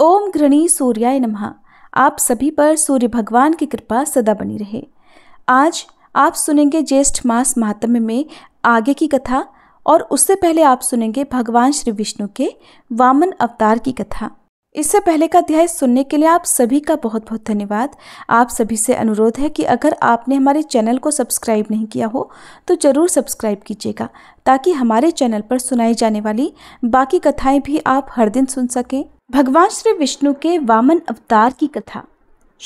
ओम घृणी सूर्याय नमः आप सभी पर सूर्य भगवान की कृपा सदा बनी रहे आज आप सुनेंगे ज्येष्ठ मास महात्म्य में आगे की कथा और उससे पहले आप सुनेंगे भगवान श्री विष्णु के वामन अवतार की कथा इससे पहले का अध्याय सुनने के लिए आप सभी का बहुत बहुत धन्यवाद आप सभी से अनुरोध है कि अगर आपने हमारे चैनल को सब्सक्राइब नहीं किया हो तो ज़रूर सब्सक्राइब कीजिएगा ताकि हमारे चैनल पर सुनाई जाने वाली बाकी कथाएं भी आप हर दिन सुन सकें भगवान श्री विष्णु के वामन अवतार की कथा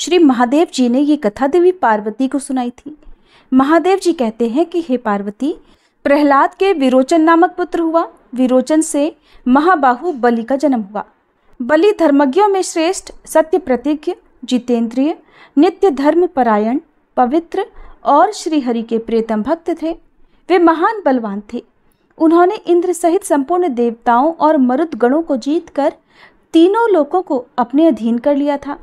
श्री महादेव जी ने ये कथा देवी पार्वती को सुनाई थी महादेव जी कहते हैं कि हे पार्वती प्रहलाद के विरोचन नामक पुत्र हुआ विरोचन से महाबाहु बलि का जन्म हुआ बलि धर्मज्ञों में श्रेष्ठ सत्य प्रतिज्ञ जितेंद्रिय नित्य धर्म परायण पवित्र और श्रीहरि के प्रियतम भक्त थे वे महान बलवान थे उन्होंने इंद्र सहित संपूर्ण देवताओं और मरुदगणों को जीतकर तीनों लोकों को अपने अधीन कर लिया था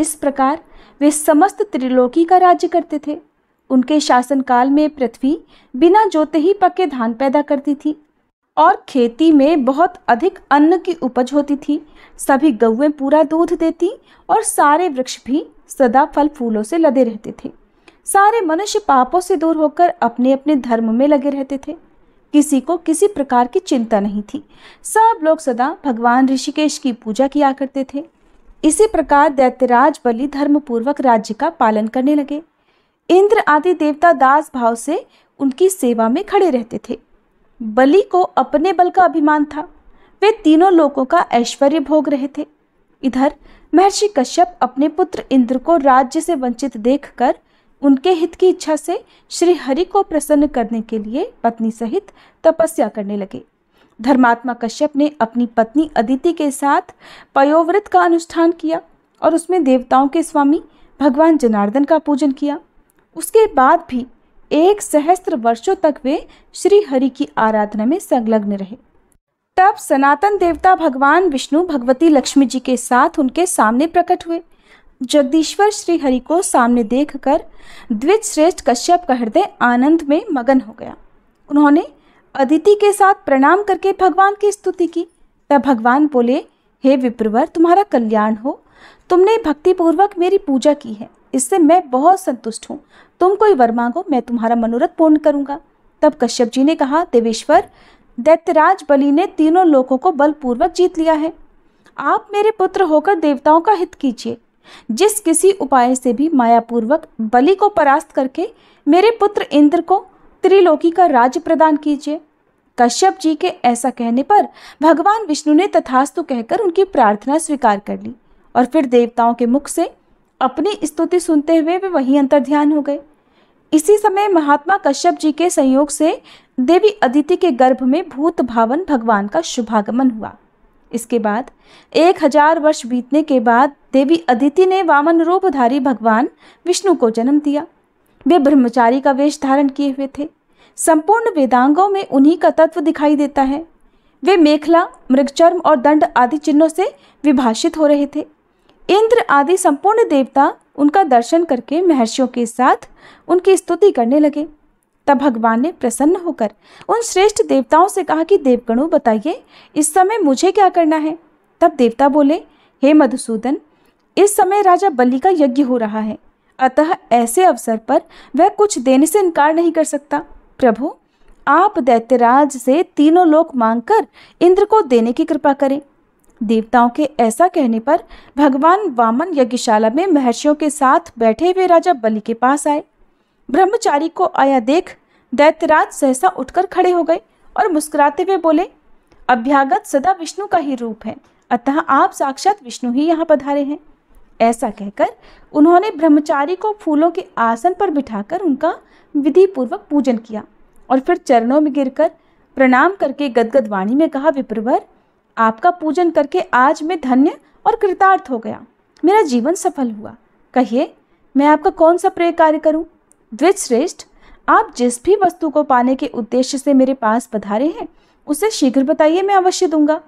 इस प्रकार वे समस्त त्रिलोकी का राज्य करते थे उनके शासनकाल में पृथ्वी बिना जोते ही पक्के धान पैदा करती थी और खेती में बहुत अधिक अन्न की उपज होती थी सभी गौएं पूरा दूध देती और सारे वृक्ष भी सदा फल फूलों से लदे रहते थे सारे मनुष्य पापों से दूर होकर अपने अपने धर्म में लगे रहते थे किसी को किसी प्रकार की चिंता नहीं थी सब लोग सदा भगवान ऋषिकेश की पूजा किया करते थे इसी प्रकार दैत्यराज बलि धर्मपूर्वक राज्य का पालन करने लगे इंद्र आदि देवता दास भाव से उनकी सेवा में खड़े रहते थे बलि को अपने बल का अभिमान था वे तीनों लोगों का ऐश्वर्य भोग रहे थे इधर महर्षि कश्यप अपने पुत्र इंद्र को राज्य से वंचित देखकर उनके हित की इच्छा से श्री हरि को प्रसन्न करने के लिए पत्नी सहित तपस्या करने लगे धर्मात्मा कश्यप ने अपनी पत्नी अदिति के साथ पयोव्रत का अनुष्ठान किया और उसमें देवताओं के स्वामी भगवान जनार्दन का पूजन किया उसके बाद भी एक सहस्त्र वर्षों तक वे श्री हरि की आराधना में संलग्न रहे तब सनातन देवता भगवान विष्णु भगवती लक्ष्मी जी के साथ उनके सामने प्रकट हुए जगदीश्वर श्रीहरि को सामने देखकर द्विज श्रेष्ठ कश्यप का हृदय आनंद में मगन हो गया उन्होंने अदिति के साथ प्रणाम करके भगवान की स्तुति की तब भगवान बोले हे विप्रवर तुम्हारा कल्याण हो तुमने भक्तिपूर्वक मेरी पूजा की है इससे मैं बहुत संतुष्ट हूँ तुम कोई वर मांगो मैं तुम्हारा मनोरथ पूर्ण करूँगा तब कश्यप जी ने कहा देवेश्वर दैत्यराज बलि ने तीनों लोगों को बलपूर्वक जीत लिया है आप मेरे पुत्र होकर देवताओं का हित कीजिए जिस किसी उपाय से भी मायापूर्वक बलि को परास्त करके मेरे पुत्र इंद्र को त्रिलोकी का राज्य प्रदान कीजिए कश्यप जी के ऐसा कहने पर भगवान विष्णु ने तथास्तु कहकर उनकी प्रार्थना स्वीकार कर ली और फिर देवताओं के मुख से अपनी स्तुति सुनते हुए वे वहीं अंतर ध्यान हो गए इसी समय महात्मा कश्यप जी के संयोग से देवी अदिति के गर्भ में भूत भावन भगवान का शुभागमन हुआ इसके बाद एक हजार वर्ष बीतने के बाद देवी अदिति ने वामन रूपधारी भगवान विष्णु को जन्म दिया वे ब्रह्मचारी का वेश धारण किए हुए थे संपूर्ण वेदांगों में उन्हीं का तत्व दिखाई देता है वे मेखला मृगचर्म और दंड आदि चिन्हों से विभाषित हो रहे थे इंद्र आदि संपूर्ण देवता उनका दर्शन करके महर्षियों के साथ उनकी स्तुति करने लगे तब भगवान ने प्रसन्न होकर उन श्रेष्ठ देवताओं से कहा कि देवगणों बताइए इस समय मुझे क्या करना है तब देवता बोले हे मधुसूदन इस समय राजा बलि का यज्ञ हो रहा है अतः ऐसे अवसर पर वह कुछ देने से इनकार नहीं कर सकता प्रभु आप दैत्यराज से तीनों लोक मांगकर इंद्र को देने की कृपा करें देवताओं के ऐसा कहने पर भगवान वामन यज्ञशाला में महर्षियों के साथ बैठे हुए राजा बलि के पास आए ब्रह्मचारी को आया देख दैत्यराज सहसा उठकर खड़े हो गए और मुस्कुराते हुए बोले अभ्यागत सदा विष्णु का ही रूप है अतः आप साक्षात विष्णु ही यहाँ पधारे हैं ऐसा कहकर उन्होंने ब्रह्मचारी को फूलों के आसन पर बिठाकर उनका विधि पूर्वक पूजन किया और फिर चरणों में गिरकर प्रणाम करके गदगद वाणी में कहा विप्रवर आपका पूजन करके आज मैं धन्य और कृतार्थ हो गया मेरा जीवन सफल हुआ कहिए मैं आपका कौन सा प्रिय कार्य करूं श्रेष्ठ आप जिस भी वस्तु को पाने के उद्देश्य से मेरे पास पधारे हैं उसे शीघ्र बताइए मैं अवश्य दूंगा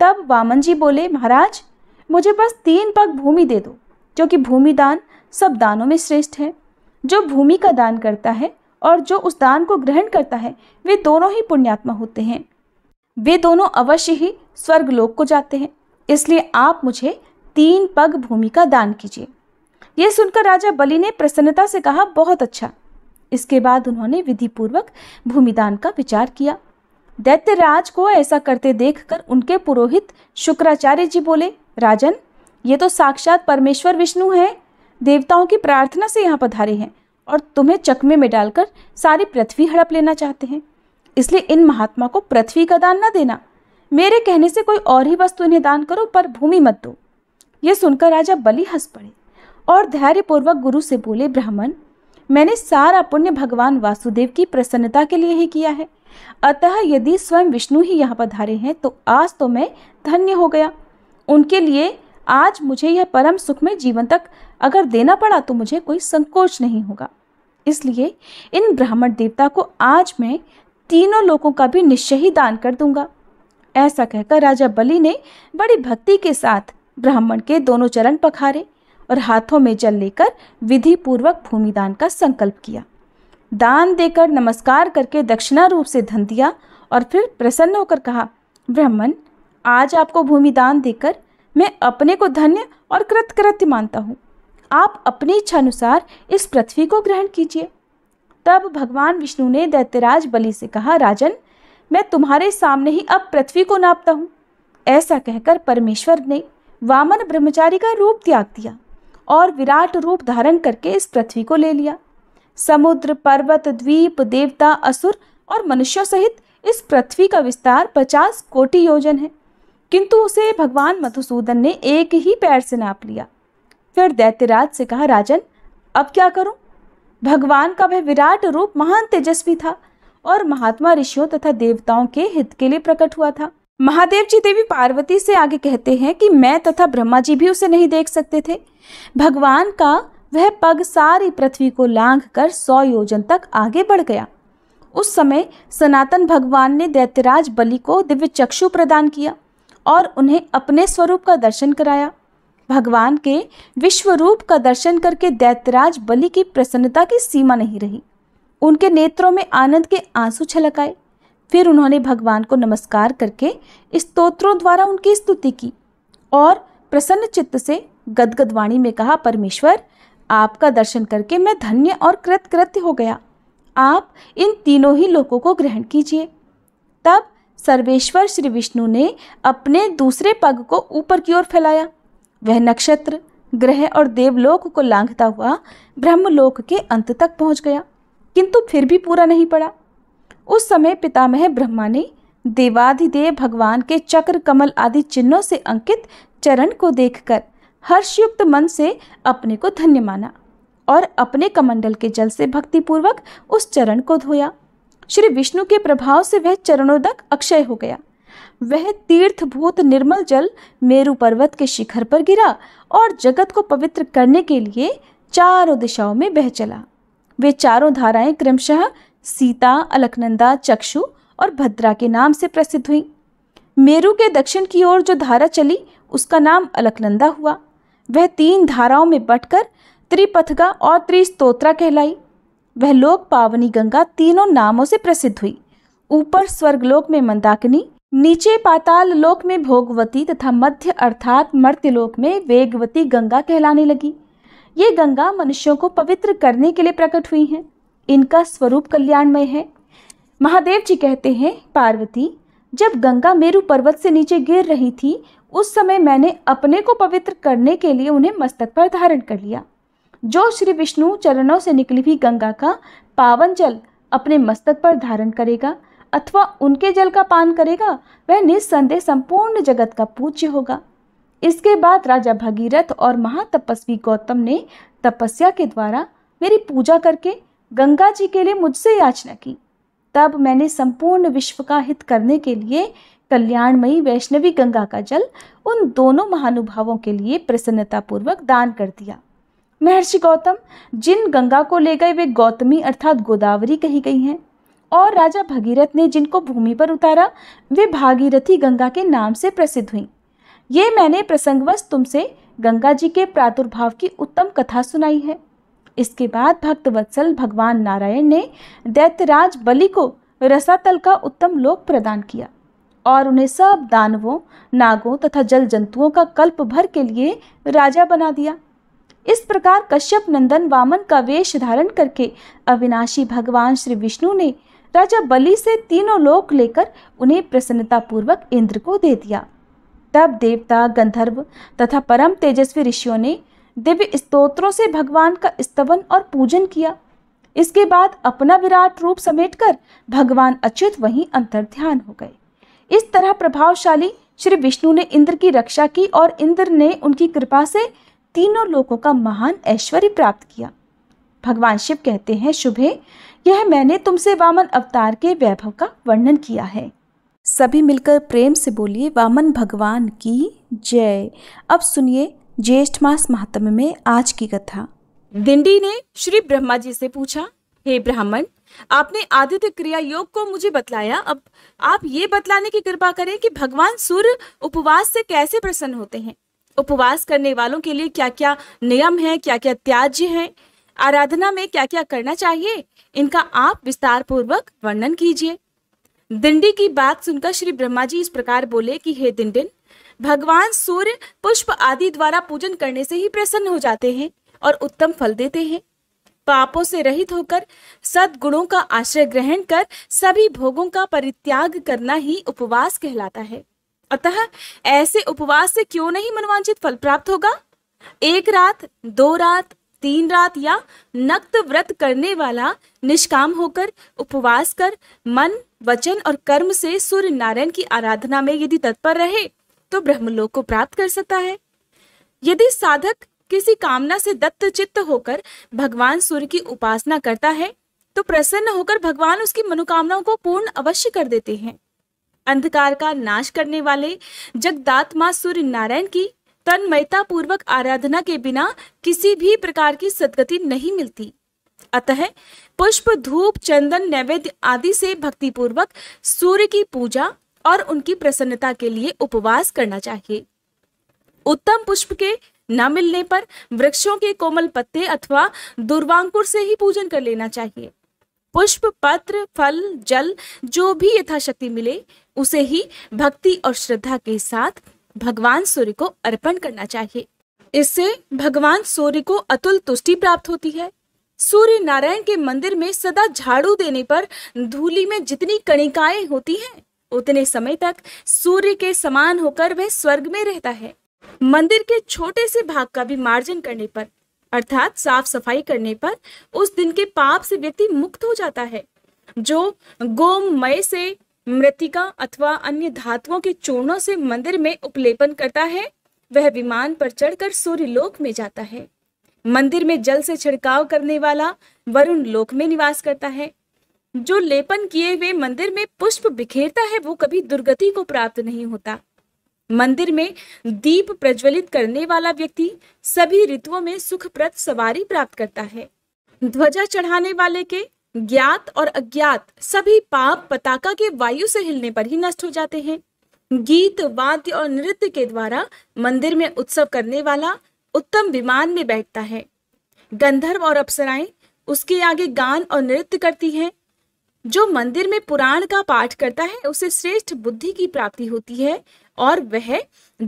तब वामन जी बोले महाराज मुझे बस तीन पग भूमि दे दो क्योंकि भूमि दान सब दानों में श्रेष्ठ है जो भूमि का दान करता है और जो उस दान को ग्रहण करता है वे दोनों ही पुण्यात्मा होते हैं वे दोनों अवश्य ही स्वर्गलोक को जाते हैं इसलिए आप मुझे तीन पग भूमि का दान कीजिए ये सुनकर राजा बलि ने प्रसन्नता से कहा बहुत अच्छा इसके बाद उन्होंने विधिपूर्वक भूमिदान का विचार किया दैत्यराज को ऐसा करते देखकर उनके पुरोहित शुक्राचार्य जी बोले राजन ये तो साक्षात परमेश्वर विष्णु हैं देवताओं की प्रार्थना से यहाँ पधारे हैं और तुम्हें चकमे में डालकर सारी पृथ्वी हड़प लेना चाहते हैं इसलिए इन महात्मा को पृथ्वी का दान न देना मेरे कहने से कोई और ही वस्तु इन्हें दान करो पर भूमि मत दो ये सुनकर राजा बलि हंस पड़े और धैर्यपूर्वक गुरु से बोले ब्राह्मण मैंने सारा पुण्य भगवान वासुदेव की प्रसन्नता के लिए ही किया है अतः यदि स्वयं विष्णु ही यहाँ पधारे हैं तो आज तो मैं धन्य हो गया उनके लिए आज मुझे यह परम सुखमय जीवन तक अगर देना पड़ा तो मुझे कोई संकोच नहीं होगा इसलिए इन ब्राह्मण देवता को आज मैं तीनों लोगों का भी निश्चय ही दान कर दूंगा ऐसा कहकर राजा बलि ने बड़ी भक्ति के साथ ब्राह्मण के दोनों चरण पखारे और हाथों में जल लेकर विधि पूर्वक भूमिदान का संकल्प किया दान देकर नमस्कार करके दक्षिणा रूप से धन दिया और फिर प्रसन्न होकर कहा ब्राह्मण आज आपको भूमि दान देकर मैं अपने को धन्य और कृतकृत्य मानता हूँ आप अपनी इच्छानुसार इस पृथ्वी को ग्रहण कीजिए तब भगवान विष्णु ने दैत्यराज बलि से कहा राजन मैं तुम्हारे सामने ही अब पृथ्वी को नापता हूँ ऐसा कहकर परमेश्वर ने वामन ब्रह्मचारी का रूप त्याग दिया और विराट रूप धारण करके इस पृथ्वी को ले लिया समुद्र पर्वत द्वीप देवता असुर और मनुष्यों सहित इस पृथ्वी का विस्तार पचास कोटि योजन है किंतु उसे भगवान मधुसूदन ने एक ही पैर से नाप लिया फिर दैत्यराज से कहा राजन अब क्या करूं? भगवान का वह विराट रूप महान तेजस्वी था और महात्मा ऋषियों तथा देवताओं के हित के लिए प्रकट हुआ था महादेव जी देवी पार्वती से आगे कहते हैं कि मैं तथा ब्रह्मा जी भी उसे नहीं देख सकते थे भगवान का वह पग सारी पृथ्वी को लांघ कर सौ योजन तक आगे बढ़ गया उस समय सनातन भगवान ने दैत्यराज बलि को दिव्य चक्षु प्रदान किया और उन्हें अपने स्वरूप का दर्शन कराया भगवान के विश्व रूप का दर्शन करके दैत्यराज बलि की प्रसन्नता की सीमा नहीं रही उनके नेत्रों में आनंद के आंसू छलक आए फिर उन्होंने भगवान को नमस्कार करके स्तोत्रों द्वारा उनकी स्तुति की और प्रसन्न चित्त से गदगदवाणी में कहा परमेश्वर आपका दर्शन करके मैं धन्य और कृतकृत्य हो गया आप इन तीनों ही लोगों को ग्रहण कीजिए तब सर्वेश्वर श्री विष्णु ने अपने दूसरे पग को ऊपर की ओर फैलाया वह नक्षत्र ग्रह और देवलोक को लांघता हुआ ब्रह्मलोक के अंत तक पहुंच गया किंतु फिर भी पूरा नहीं पड़ा उस समय पितामह ब्रह्मा ने देवाधिदेव भगवान के चक्र कमल आदि चिन्हों से अंकित चरण को देखकर हर्षयुक्त मन से अपने को धन्य माना और अपने कमंडल के जल से भक्तिपूर्वक उस चरण को धोया श्री विष्णु के प्रभाव से वह चरणोदक अक्षय हो गया वह तीर्थभूत निर्मल जल मेरु पर्वत के शिखर पर गिरा और जगत को पवित्र करने के लिए चारों दिशाओं में बह चला वे चारों धाराएं क्रमशः सीता अलकनंदा चक्षु और भद्रा के नाम से प्रसिद्ध हुई मेरू के दक्षिण की ओर जो धारा चली उसका नाम अलकनंदा हुआ वह तीन धाराओं में बटकर त्रिपथगा और त्रिस्तोत्रा कहलाई वह लोक पावनी गंगा तीनों नामों से प्रसिद्ध हुई ऊपर स्वर्गलोक में मंदाकिनी नीचे पाताल लोक में भोगवती तथा मध्य अर्थात मर्त्यलोक में वेगवती गंगा कहलाने लगी ये गंगा मनुष्यों को पवित्र करने के लिए प्रकट हुई हैं इनका स्वरूप कल्याणमय है महादेव जी कहते हैं पार्वती जब गंगा मेरु पर्वत से नीचे गिर रही थी उस समय मैंने अपने को पवित्र करने के लिए उन्हें मस्तक पर धारण कर लिया जो श्री विष्णु चरणों से निकली हुई गंगा का पावन जल अपने मस्तक पर धारण करेगा अथवा उनके जल का पान करेगा वह निस्संदेह संपूर्ण जगत का पूज्य होगा इसके बाद राजा भगीरथ और महातपस्वी गौतम ने तपस्या के द्वारा मेरी पूजा करके गंगा जी के लिए मुझसे याचना की तब मैंने संपूर्ण विश्व का हित करने के लिए कल्याणमयी वैष्णवी गंगा का जल उन दोनों महानुभावों के लिए प्रसन्नतापूर्वक दान कर दिया महर्षि गौतम जिन गंगा को ले गए वे गौतमी अर्थात गोदावरी कही गई हैं और राजा भगीरथ ने जिनको भूमि पर उतारा वे भागीरथी गंगा के नाम से प्रसिद्ध हुई ये मैंने प्रसंगवश तुमसे गंगा जी के प्रादुर्भाव की उत्तम कथा सुनाई है इसके बाद भक्त वत्सल भगवान नारायण ने दैत्यराज बलि को रसातल का उत्तम लोक प्रदान किया और उन्हें सब दानवों नागों तथा जल जंतुओं का कल्प भर के लिए राजा बना दिया इस प्रकार कश्यप नंदन वामन का वेश धारण करके अविनाशी भगवान श्री विष्णु ने राजा बलि से तीनों लोक लेकर उन्हें प्रसन्नतापूर्वक इंद्र को दे दिया तब देवता गंधर्व तथा परम तेजस्वी ऋषियों ने दिव्य स्तोत्रों से भगवान का स्तवन और पूजन किया इसके बाद अपना विराट रूप समेटकर भगवान अच्युत वहीं अंतर ध्यान हो गए इस तरह प्रभावशाली श्री विष्णु ने इंद्र की रक्षा की और इंद्र ने उनकी कृपा से तीनों लोकों का महान ऐश्वर्य प्राप्त किया भगवान शिव कहते हैं शुभे यह मैंने तुमसे वामन अवतार के वैभव का वर्णन किया है सभी मिलकर प्रेम से बोलिए वामन भगवान की जय अब सुनिए ज्येष्ठ मास महात्म में आज की कथा दिंडी ने श्री ब्रह्मा जी से पूछा हे ब्राह्मण आपने आदित्य क्रिया योग को मुझे बतलाया अब आप ये बतलाने की कृपा करें कि भगवान सूर्य उपवास से कैसे प्रसन्न होते हैं उपवास करने वालों के लिए क्या क्या नियम है क्या क्या त्याज्य है आराधना में क्या क्या करना चाहिए इनका आप विस्तार पूर्वक वर्णन कीजिए दिंडी की बात सुनकर श्री ब्रह्मा जी इस प्रकार बोले कि हे दिंडिन भगवान सूर्य पुष्प आदि द्वारा पूजन करने से ही प्रसन्न हो जाते हैं और उत्तम फल देते हैं पापों से रहित होकर सद्गुणों का आश्रय ग्रहण कर सभी भोगों का परित्याग करना ही उपवास कहलाता है अतः ऐसे उपवास से क्यों नहीं मनवांचित फल प्राप्त होगा एक रात दो रात तीन रात या नक्त व्रत करने वाला निष्काम होकर उपवास कर मन वचन और कर्म से सूर्य नारायण की आराधना में यदि तत्पर रहे तो ब्रह्मलोक को प्राप्त कर सकता है यदि साधक किसी कामना से दत्त चित्त होकर भगवान सूर्य की उपासना करता है तो प्रसन्न होकर भगवान उसकी मनोकामनाओं को पूर्ण अवश्य कर देते हैं अंधकार का नाश करने वाले जगदात जगदात्मा सूर्य नारायण की तन्मयता पूर्वक आराधना के बिना किसी भी प्रकार की सदगति नहीं मिलती अतः पुष्प धूप चंदन नैवेद्य आदि से भक्तिपूर्वक सूर्य की पूजा और उनकी प्रसन्नता के लिए उपवास करना चाहिए उत्तम पुष्प के न मिलने पर वृक्षों के कोमल पत्ते अथवा दुर्वांकुर से ही पूजन कर लेना चाहिए पुष्प पत्र फल जल जो भी यथाशक्ति मिले उसे ही भक्ति और श्रद्धा के साथ भगवान सूर्य को अर्पण करना चाहिए इससे भगवान सूर्य को अतुल तुष्टि प्राप्त होती है सूर्य नारायण के मंदिर में सदा झाड़ू देने पर धूली में जितनी कणिकाएं होती हैं उतने समय तक सूर्य के समान होकर वह स्वर्ग में रहता है मंदिर के छोटे से भाग का भी मार्जन करने पर अर्थात साफ सफाई करने पर उस दिन के पाप से व्यक्ति मुक्त हो जाता है जो गोमय से मृतिका अथवा अन्य धातुओं के चूर्णों से मंदिर में उपलेपन करता है वह विमान पर चढ़कर सूर्य लोक में जाता है मंदिर में जल से छिड़काव करने वाला वरुण लोक में निवास करता है जो लेपन किए हुए मंदिर में पुष्प बिखेरता है वो कभी दुर्गति को प्राप्त नहीं होता मंदिर में दीप प्रज्वलित करने वाला व्यक्ति सभी ऋतुओं में सुखप्रद सवारी प्राप्त करता है ध्वजा चढ़ाने वाले के ज्ञात और अज्ञात सभी पाप पताका के वायु से हिलने पर ही नष्ट हो जाते हैं गीत वाद्य और नृत्य के द्वारा मंदिर में उत्सव करने वाला उत्तम विमान में बैठता है गंधर्व और अप्सराएं उसके आगे गान और नृत्य करती हैं जो मंदिर में पुराण का पाठ करता है उसे श्रेष्ठ बुद्धि की प्राप्ति होती है और वह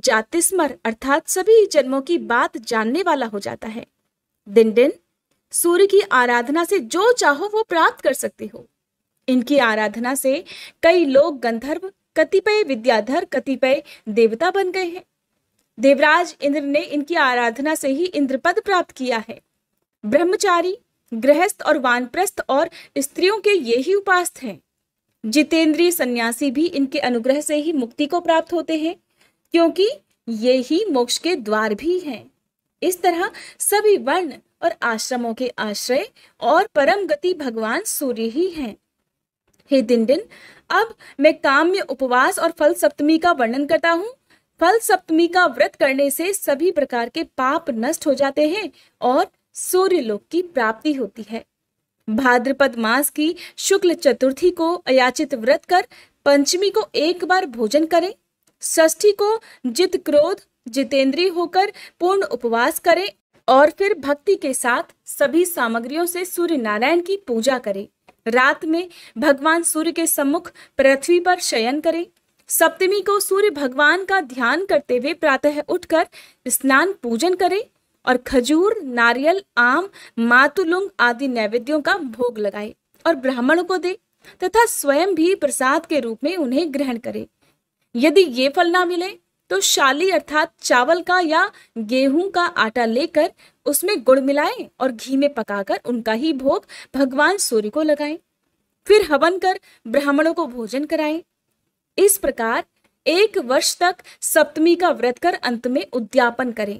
जातिस्मर अर्थात सभी जन्मों की बात जानने वाला हो जाता है दिन दिन सूर्य की आराधना से जो चाहो वो प्राप्त कर सकते हो इनकी आराधना से कई लोग गंधर्व कतिपय विद्याधर कतिपय देवता बन गए हैं देवराज इंद्र ने इनकी आराधना से ही इंद्रपद प्राप्त किया है ब्रह्मचारी गृहस्थ और वानप्रस्थ और स्त्रियों के ये ही उपास्त हैं जितेंद्रीय सन्यासी भी इनके अनुग्रह से ही मुक्ति को प्राप्त होते हैं क्योंकि ये ही मोक्ष के द्वार भी हैं इस तरह सभी वर्ण और आश्रमों के आश्रय और परम गति भगवान सूर्य ही हैं हे दिन दिन अब मैं काम्य उपवास और फल सप्तमी का वर्णन करता हूँ फल सप्तमी का व्रत करने से सभी प्रकार के पाप नष्ट हो जाते हैं और सूर्यलोक की प्राप्ति होती है भाद्रपद मास की शुक्ल चतुर्थी को अयाचित व्रत कर पंचमी को एक बार भोजन करें षष्ठी को जित क्रोध जितेंद्रीय होकर पूर्ण उपवास करें और फिर भक्ति के साथ सभी सामग्रियों से सूर्य नारायण की पूजा करें रात में भगवान सूर्य के सम्मुख पृथ्वी पर शयन करें सप्तमी को सूर्य भगवान का ध्यान करते हुए प्रातः उठकर स्नान पूजन करें और खजूर नारियल आम मातुलुंग आदि नैवेद्यों का भोग लगाए और ब्राह्मणों को दे तथा स्वयं भी प्रसाद के रूप में उन्हें ग्रहण करे यदि ये फल ना मिले तो शाली अर्थात चावल का या गेहूं का आटा लेकर उसमें गुड़ मिलाएं और घी में पकाकर उनका ही भोग भगवान सूर्य को लगाएं फिर हवन कर ब्राह्मणों को भोजन कराएं इस प्रकार एक वर्ष तक सप्तमी का व्रत कर अंत में उद्यापन करें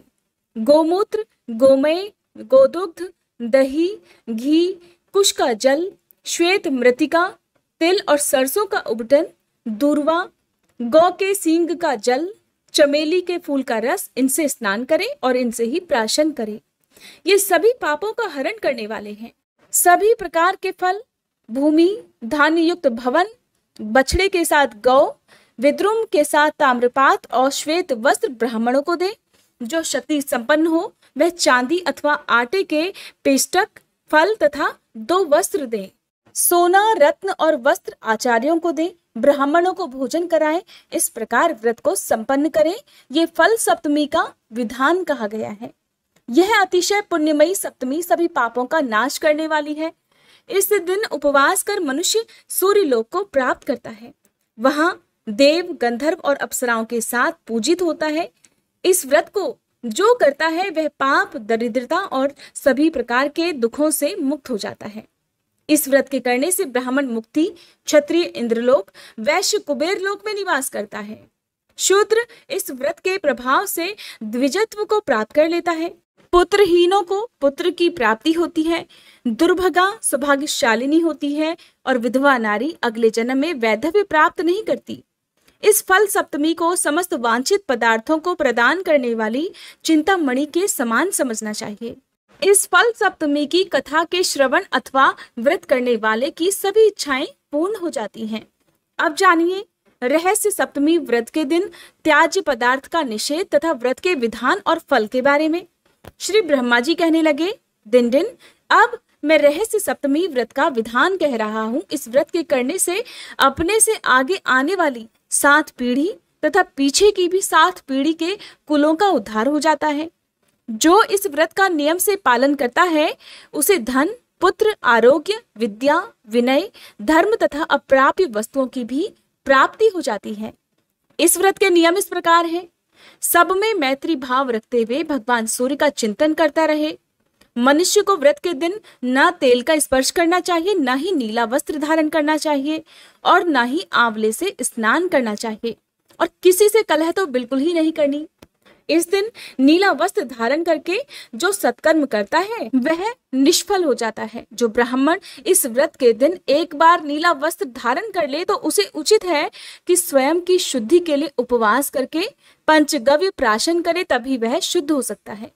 गोमूत्र गोमय गोदुग्ध दही घी कुश का जल श्वेत मृतिका तिल और सरसों का उबटन दूरवा गौ के सींग का जल चमेली के फूल का रस इनसे स्नान करें और इनसे ही प्राशन करें ये सभी पापों का हरण करने वाले हैं सभी प्रकार के फल भूमि धान युक्त भवन बछड़े के साथ गौ विद्रुम के साथ ताम्रपात और श्वेत वस्त्र ब्राह्मणों को दें जो क्षति संपन्न हो वह चांदी अथवा आटे के पेस्टक फल तथा दो वस्त्र दें सोना रत्न और वस्त्र आचार्यों को दें ब्राह्मणों को भोजन कराएं इस प्रकार व्रत को संपन्न करें ये फल सप्तमी का विधान कहा गया है यह अतिशय पुण्यमयी सप्तमी सभी पापों का नाश करने वाली है इस दिन उपवास कर मनुष्य सूर्य लोक को प्राप्त करता है वहां देव गंधर्व और अप्सराओं के साथ पूजित होता है इस व्रत को जो करता है वह पाप दरिद्रता और सभी प्रकार के दुखों से मुक्त हो जाता है इस व्रत के करने से ब्राह्मण मुक्ति क्षत्रिय इंद्रलोक वैश्य कुबेर लोक में निवास करता है शूद्र इस व्रत के प्रभाव से द्विजत्व को प्राप्त कर लेता है पुत्रहीनों को पुत्र की प्राप्ति होती है दुर्भगा सौभाग्यशालिनी होती है और विधवा नारी अगले जन्म में वैधव्य प्राप्त नहीं करती इस फल सप्तमी को समस्त वांछित पदार्थों को प्रदान करने वाली चिंतामणि के समान समझना चाहिए इस फल सप्तमी की कथा के श्रवण अथवा व्रत करने वाले की सभी इच्छाएं पूर्ण हो जाती हैं अब जानिए रहस्य सप्तमी व्रत के दिन त्याज पदार्थ का निषेध तथा व्रत के विधान और फल के बारे में श्री ब्रह्मा जी कहने लगे दिन दिन अब मैं रहस्य सप्तमी व्रत का विधान कह रहा हूँ इस व्रत के करने से अपने से आगे आने वाली सात पीढ़ी तथा पीछे की भी सात पीढ़ी के कुलों का उद्धार हो जाता है जो इस व्रत का नियम से पालन करता है उसे धन पुत्र आरोग्य विद्या विनय धर्म तथा अप्राप्य वस्तुओं की भी प्राप्ति हो जाती है इस व्रत के नियम इस प्रकार हैं सब में मैत्री भाव रखते हुए भगवान सूर्य का चिंतन करता रहे मनुष्य को व्रत के दिन ना तेल का स्पर्श करना चाहिए ना ही नीला वस्त्र धारण करना चाहिए और ना ही आंवले से स्नान करना चाहिए और किसी से कलह तो बिल्कुल ही नहीं करनी इस दिन नीला वस्त्र धारण करके जो सत्कर्म करता है वह निष्फल हो जाता है जो ब्राह्मण इस व्रत के दिन एक बार नीला वस्त्र धारण कर ले तो उसे उचित है कि स्वयं की शुद्धि के लिए उपवास करके पंचगव्य प्राशन करे तभी वह शुद्ध हो सकता है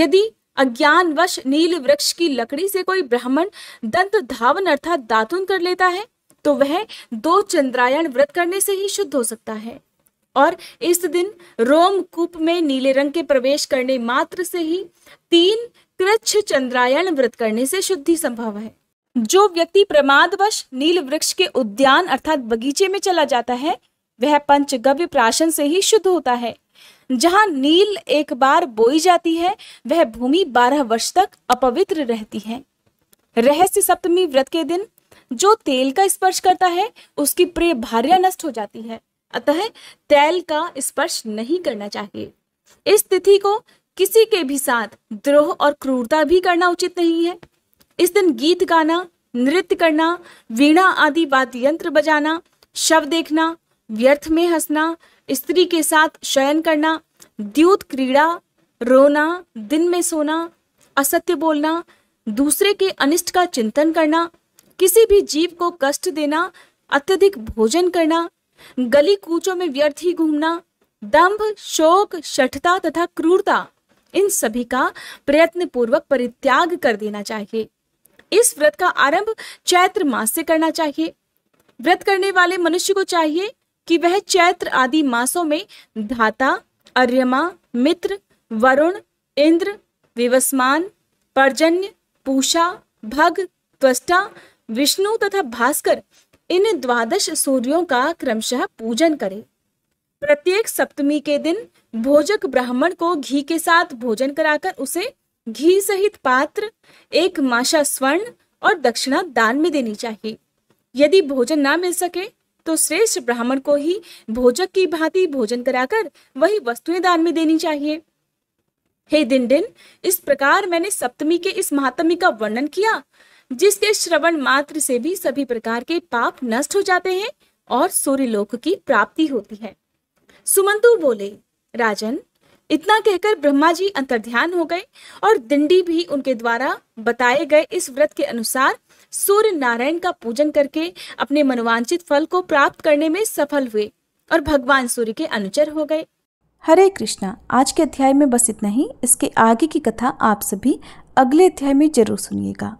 यदि अज्ञानवश नील वृक्ष की लकड़ी से कोई ब्राह्मण दंत धावन अर्थात दातुन कर लेता है तो वह दो चंद्रायण व्रत करने से ही शुद्ध हो सकता है और इस दिन रोम कूप में नीले रंग के प्रवेश करने मात्र से ही तीन कृच्छ चंद्रायण व्रत करने से शुद्धि संभव है जो व्यक्ति प्रमादवश नील वृक्ष के उद्यान अर्थात बगीचे में चला जाता है वह पंचगव्य प्राशन से ही शुद्ध होता है जहाँ नील एक बार बोई जाती है वह भूमि बारह वर्ष तक अपवित्र रहती है रहस्य सप्तमी व्रत के दिन जो तेल का स्पर्श करता है उसकी प्रिय भार्य नष्ट हो जाती है अतः तेल का स्पर्श नहीं करना चाहिए इस तिथि को किसी के भी साथ द्रोह और क्रूरता भी करना उचित नहीं है इस दिन गीत गाना नृत्य करना वीणा आदि वाद्य यंत्र बजाना शव देखना व्यर्थ में हंसना स्त्री के साथ शयन करना द्यूत क्रीड़ा रोना दिन में सोना असत्य बोलना दूसरे के अनिष्ट का चिंतन करना किसी भी जीव को कष्ट देना अत्यधिक भोजन करना गली कूचों में व्यर्थ ही घूमना दंभ शोक शठता तथा क्रूरता इन सभी का प्रयत्न पूर्वक परित्याग कर देना चाहिए इस व्रत का आरंभ चैत्र मास से करना चाहिए व्रत करने वाले मनुष्य को चाहिए कि वह चैत्र आदि मासों में धाता अर्यमा मित्र वरुण इंद्र विवस्मान पर्जन्य पूषा भग त्वष्टा विष्णु तथा भास्कर इन द्वादश सूर्यों का क्रमशः पूजन करें प्रत्येक सप्तमी के दिन भोजक ब्राह्मण को घी के साथ भोजन कराकर उसे घी सहित पात्र एक माशा स्वर्ण और दक्षिणा दान में देनी चाहिए यदि भोजन ना मिल सके तो श्रेष्ठ ब्राह्मण को ही भोजक की भांति भोजन कराकर वही वस्तुएं दान में देनी चाहिए हे दिन दिन इस प्रकार मैंने सप्तमी के इस महात्म्य का वर्णन किया जिसके श्रवण मात्र से भी सभी प्रकार के पाप नष्ट हो जाते हैं और सूर्यलोक की प्राप्ति होती है सुमंतु बोले राजन इतना कहकर ब्रह्मा जी अंतर्ध्यान हो गए और दिंडी भी उनके द्वारा बताए गए इस व्रत के अनुसार सूर्य नारायण का पूजन करके अपने मनोवांचित फल को प्राप्त करने में सफल हुए और भगवान सूर्य के अनुचर हो गए हरे कृष्णा आज के अध्याय में बस इतना ही इसके आगे की कथा आप सभी अगले अध्याय में जरूर सुनिएगा